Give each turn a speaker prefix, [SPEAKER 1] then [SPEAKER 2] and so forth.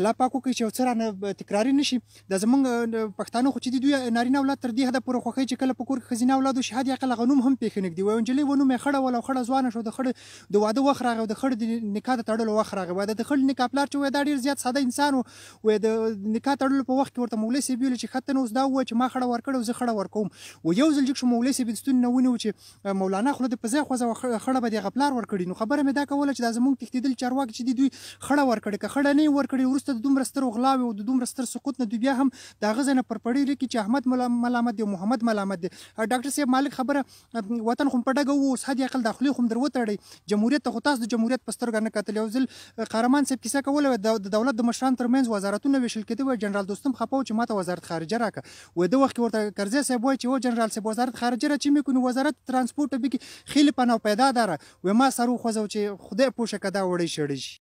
[SPEAKER 1] الله پاک وکړي چې یو څه رانه تکراري نشي د زمونږ پښتانه خو چې دي دوی نارینه اولاد تر دې حده پورې خوښوي چې کله په کور کې ښځینه اولادو شهادي عقل هغه نوم هم پېښې نږدي وایي نجلۍ ونوم یې خړه وله خړه ځوانه شو د خړه د واده وخت راغی او د خړه د نکاح د تړلو وخت راغی واده د خړه نکاح پلار چې وایي دا ډېر زیات ساده انسان و وایي د نکاح تړلو په وخت کې ورته مولوي صاحب ویل چې خطن اوس دا و چې ما خړه ورکړه زه خړه ورکوم و یو ځل چې شو مولوي صاحب ستون نه ونیو چې مولانا خوله د پزې خوځه خړه به د غپلار ور کړی نو خبره مې دا کوله چې دا زمونږ تښتیدل چارواک چې دوی خړه ور کړی که خړه نه ور کړی ورسته وروسته د دومره ستر غلاوي او د دومره ستر سقوط نه بیا هم د هغه ځنه پر پړی لري چې احمد ملامت دی محمد ملامت دی ډاکټر صاحب مالک خبره وطن خو پټګو اوس هدي عقل داخلي خو در وتړي جمهوریت ته خو تاسو د جمهوریت پسترګ نه کتل یو ځل قهرمان صاحب کیسه کوله د دولت د مشران ترمنځ وزارتونه ویشل کېدی و جنرال دوستم خپاو چې ماته وزارت خارجه راک و د وخت ورته کرزی صاحب وای چې و جنرال صاحب وزارت خارجه را چې میکونه وزارت ترانسپورت به کې خېل پناو پیدا داره و ما سره خو ځو چې خدای پوښه کدا وړي شړي